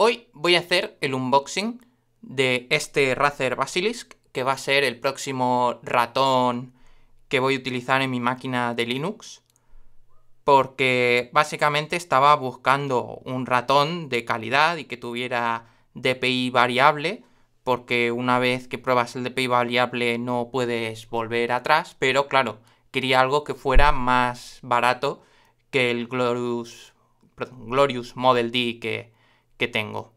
Hoy voy a hacer el unboxing de este Razer Basilisk, que va a ser el próximo ratón que voy a utilizar en mi máquina de Linux, porque básicamente estaba buscando un ratón de calidad y que tuviera DPI variable, porque una vez que pruebas el DPI variable no puedes volver atrás, pero claro, quería algo que fuera más barato que el Glorious, Glorious Model D que que tengo.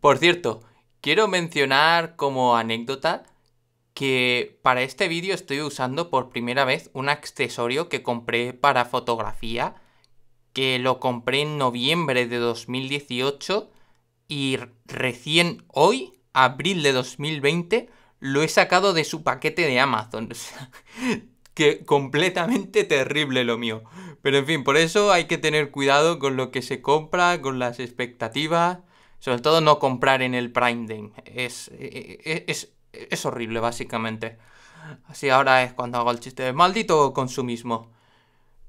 Por cierto, quiero mencionar como anécdota que para este vídeo estoy usando por primera vez un accesorio que compré para fotografía, que lo compré en noviembre de 2018 y recién hoy, abril de 2020, lo he sacado de su paquete de Amazon. que completamente terrible lo mío. Pero en fin, por eso hay que tener cuidado con lo que se compra, con las expectativas. Sobre todo no comprar en el Prime Day. Es, e, e, e, es, horrible, básicamente. Así ahora es cuando hago el chiste de maldito consumismo.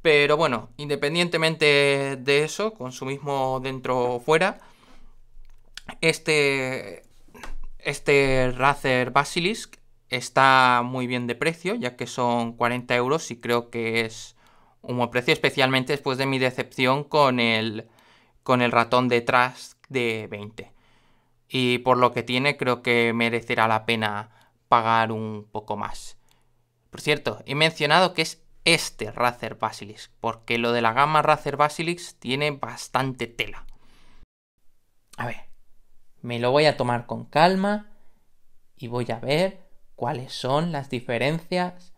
Pero bueno, independientemente de eso, consumismo dentro o fuera, este, este Razer Basilisk está muy bien de precio, ya que son 40 euros y creo que es un buen precio, especialmente después de mi decepción con el, con el ratón detrás de 20. Y por lo que tiene, creo que merecerá la pena pagar un poco más. Por cierto, he mencionado que es este Razer Basilisk, porque lo de la gama Razer Basilisk tiene bastante tela. A ver, me lo voy a tomar con calma y voy a ver cuáles son las diferencias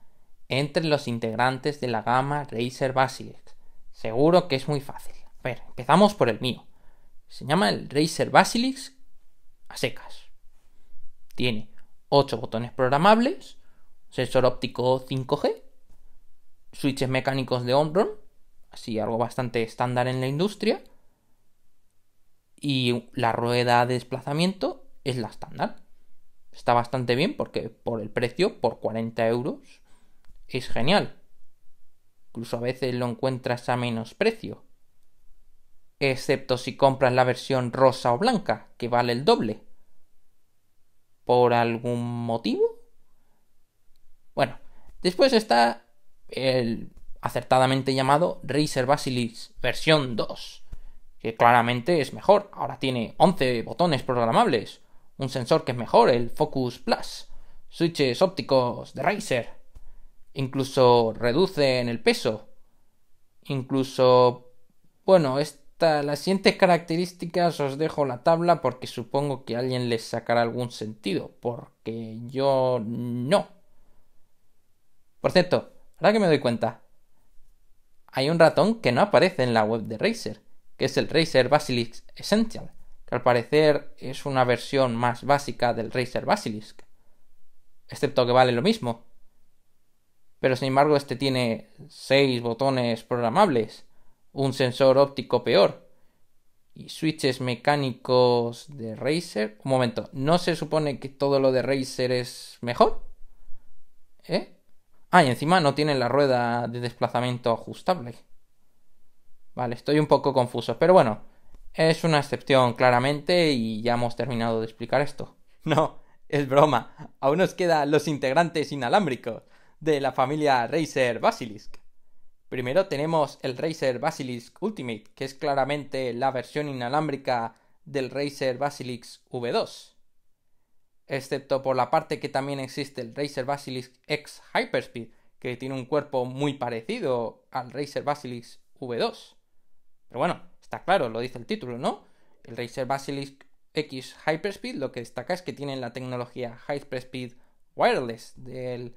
entre los integrantes de la gama Razer Basilex. Seguro que es muy fácil. A ver, empezamos por el mío. Se llama el Razer Basilix a secas. Tiene 8 botones programables, sensor óptico 5G, switches mecánicos de Omron, así algo bastante estándar en la industria, y la rueda de desplazamiento es la estándar está bastante bien porque por el precio, por 40 euros, es genial. Incluso a veces lo encuentras a menos precio. Excepto si compras la versión rosa o blanca, que vale el doble. ¿Por algún motivo? Bueno, después está el acertadamente llamado Razer Basilisk versión 2, que claramente es mejor. Ahora tiene 11 botones programables, un sensor que es mejor, el Focus Plus, switches ópticos de Razer, incluso reducen el peso, incluso... Bueno, esta, las siguientes características os dejo la tabla porque supongo que alguien les sacará algún sentido, porque yo no. Por cierto, ahora que me doy cuenta, hay un ratón que no aparece en la web de Razer, que es el Razer Basilisk Essential al parecer es una versión más básica del Razer Basilisk, excepto que vale lo mismo. Pero sin embargo este tiene 6 botones programables, un sensor óptico peor, y switches mecánicos de Razer. Un momento, ¿no se supone que todo lo de Razer es mejor? ¿Eh? Ah, y encima no tiene la rueda de desplazamiento ajustable. Vale, estoy un poco confuso, pero bueno, es una excepción, claramente, y ya hemos terminado de explicar esto. No, es broma. Aún nos quedan los integrantes inalámbricos de la familia Razer Basilisk. Primero tenemos el Razer Basilisk Ultimate, que es claramente la versión inalámbrica del Razer Basilisk V2. Excepto por la parte que también existe el Razer Basilisk X Hyperspeed, que tiene un cuerpo muy parecido al Razer Basilisk V2. Pero bueno, Está claro, lo dice el título, ¿no? El Razer Basilisk X Hyperspeed lo que destaca es que tienen la tecnología Hyperspeed Wireless del...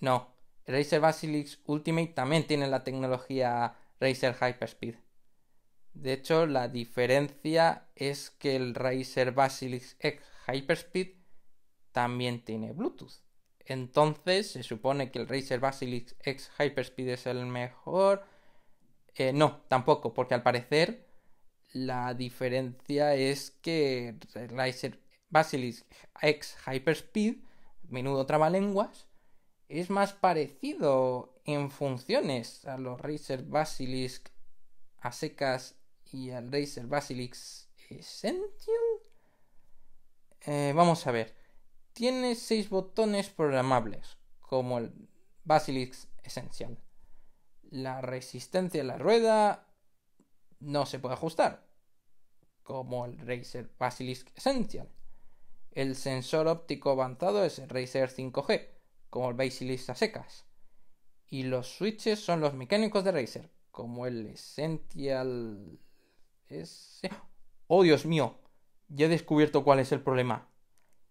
No, el Razer Basilisk Ultimate también tiene la tecnología Razer Hyperspeed. De hecho, la diferencia es que el Razer Basilisk X Hyperspeed también tiene Bluetooth. Entonces, se supone que el Razer Basilisk X Hyperspeed es el mejor eh, no, tampoco, porque al parecer la diferencia es que Razer Basilisk X Hyperspeed, menudo trabalenguas, es más parecido en funciones a los Razer Basilisk a y al Razer Basilisk Essential. Eh, vamos a ver. Tiene seis botones programables, como el Basilisk Essential la resistencia de la rueda no se puede ajustar, como el Razer Basilisk Essential. El sensor óptico avanzado es el Razer 5G, como el Basilisk a secas. Y los switches son los mecánicos de Razer, como el Essential... Eh, ¡Oh, Dios mío! Ya he descubierto cuál es el problema.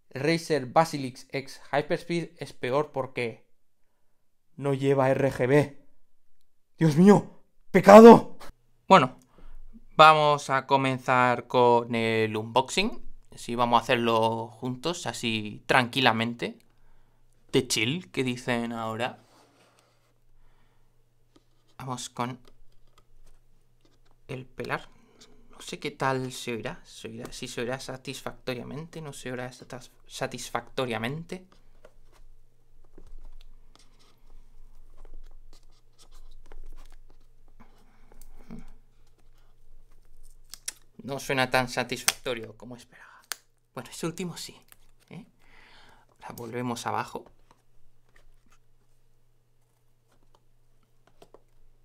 El Razer Basilisk X Hyperspeed es peor porque... No lleva RGB. Dios mío, pecado. Bueno, vamos a comenzar con el unboxing. Si vamos a hacerlo juntos, así tranquilamente. De chill, que dicen ahora. Vamos con el pelar. No sé qué tal se Se oirá si se oirá satisfactoriamente, no se oirá satisfactoriamente. no suena tan satisfactorio como esperaba. Bueno, este último sí. la ¿eh? volvemos abajo.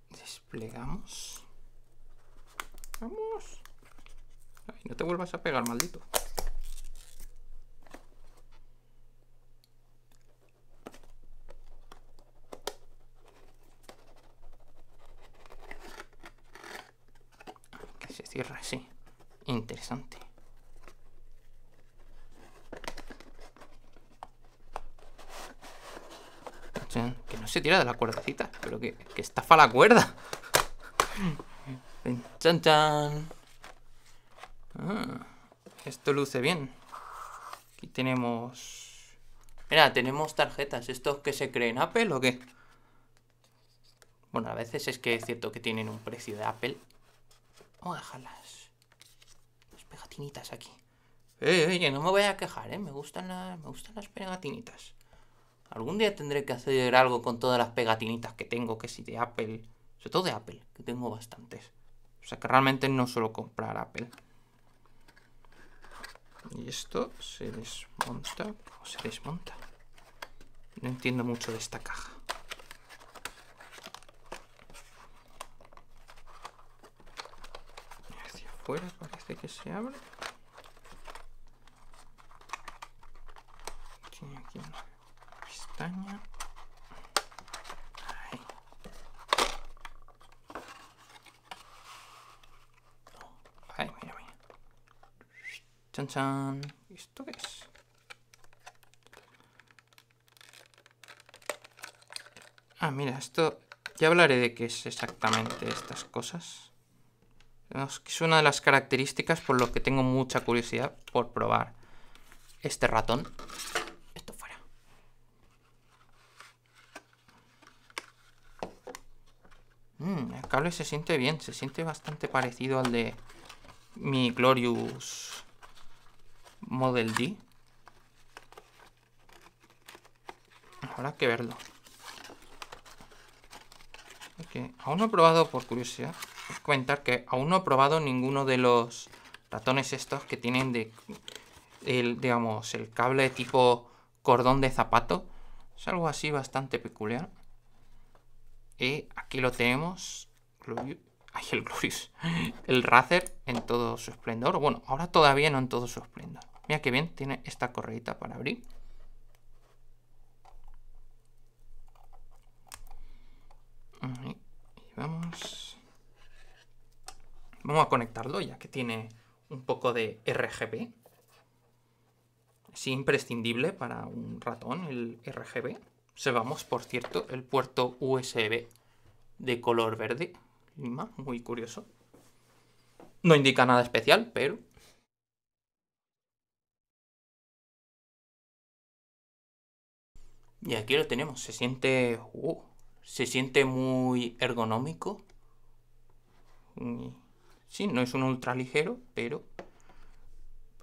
Desplegamos. Vamos. Ay, no te vuelvas a pegar, maldito. Que se cierra así interesante. Que no se tira de la cuerdecita, pero que, estafa la cuerda. Chan chan. Ah, esto luce bien. Aquí tenemos... Mira, tenemos tarjetas. ¿Estos que se creen Apple o qué? Bueno, a veces es que es cierto que tienen un precio de Apple. Vamos a dejarlas pegatinitas aquí. Eh, oye, no me voy a quejar, ¿eh? Me gustan, las, me gustan las pegatinitas. Algún día tendré que hacer algo con todas las pegatinitas que tengo, que si de Apple, sobre todo de Apple, que tengo bastantes. O sea que realmente no suelo comprar Apple. Y esto se desmonta o se desmonta. No entiendo mucho de esta caja. afuera parece este que se abre. Tiene aquí una pestaña. Ahí. mira, mira. Chan, chan. ¿Esto qué es? Ah, mira, esto... Ya hablaré de qué es exactamente estas cosas. Es una de las características por lo que tengo mucha curiosidad por probar este ratón. Esto fuera. Mm, el cable se siente bien, se siente bastante parecido al de mi Glorious Model D. Habrá que verlo aún no he probado, por curiosidad, comentar que aún no he probado ninguno de los ratones estos que tienen de, el, digamos, el cable tipo cordón de zapato. Es algo así bastante peculiar. Y aquí lo tenemos. Ay, el El Razer en todo su esplendor. Bueno, ahora todavía no en todo su esplendor. Mira que bien, tiene esta correita para abrir. vamos. Vamos a conectarlo ya que tiene un poco de RGB. Es imprescindible para un ratón el RGB. vamos por cierto, el puerto USB de color verde. Lima, muy curioso. No indica nada especial, pero Y aquí lo tenemos, se siente uh, se siente muy ergonómico. Mm, sí, no es un ultraligero, pero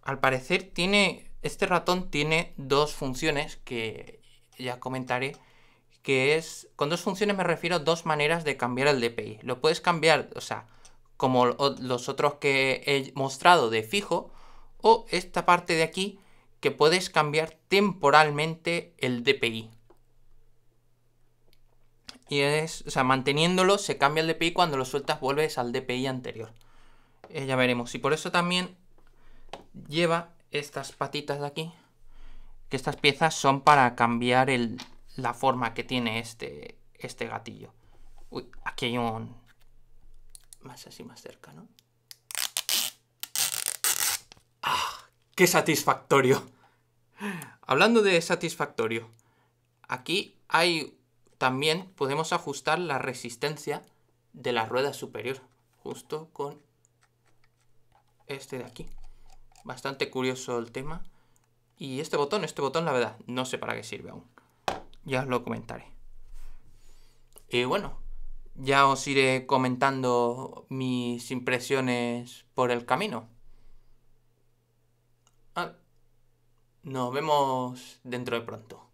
al parecer tiene este ratón tiene dos funciones que ya comentaré que es con dos funciones me refiero a dos maneras de cambiar el DPI. Lo puedes cambiar, o sea, como los otros que he mostrado de fijo o esta parte de aquí que puedes cambiar temporalmente el DPI. Y es, o sea, manteniéndolo se cambia el DPI, cuando lo sueltas vuelves al DPI anterior. Eh, ya veremos. Y por eso también lleva estas patitas de aquí, que estas piezas son para cambiar la forma que tiene este, este gatillo. Uy, aquí hay un... Más así, más cerca, ¿no? ¡Ah! ¡Qué satisfactorio! Hablando de satisfactorio, aquí hay también podemos ajustar la resistencia de la rueda superior, justo con este de aquí. Bastante curioso el tema. Y este botón, este botón la verdad, no sé para qué sirve aún. Ya os lo comentaré. Y bueno, ya os iré comentando mis impresiones por el camino. Ah, nos vemos dentro de pronto.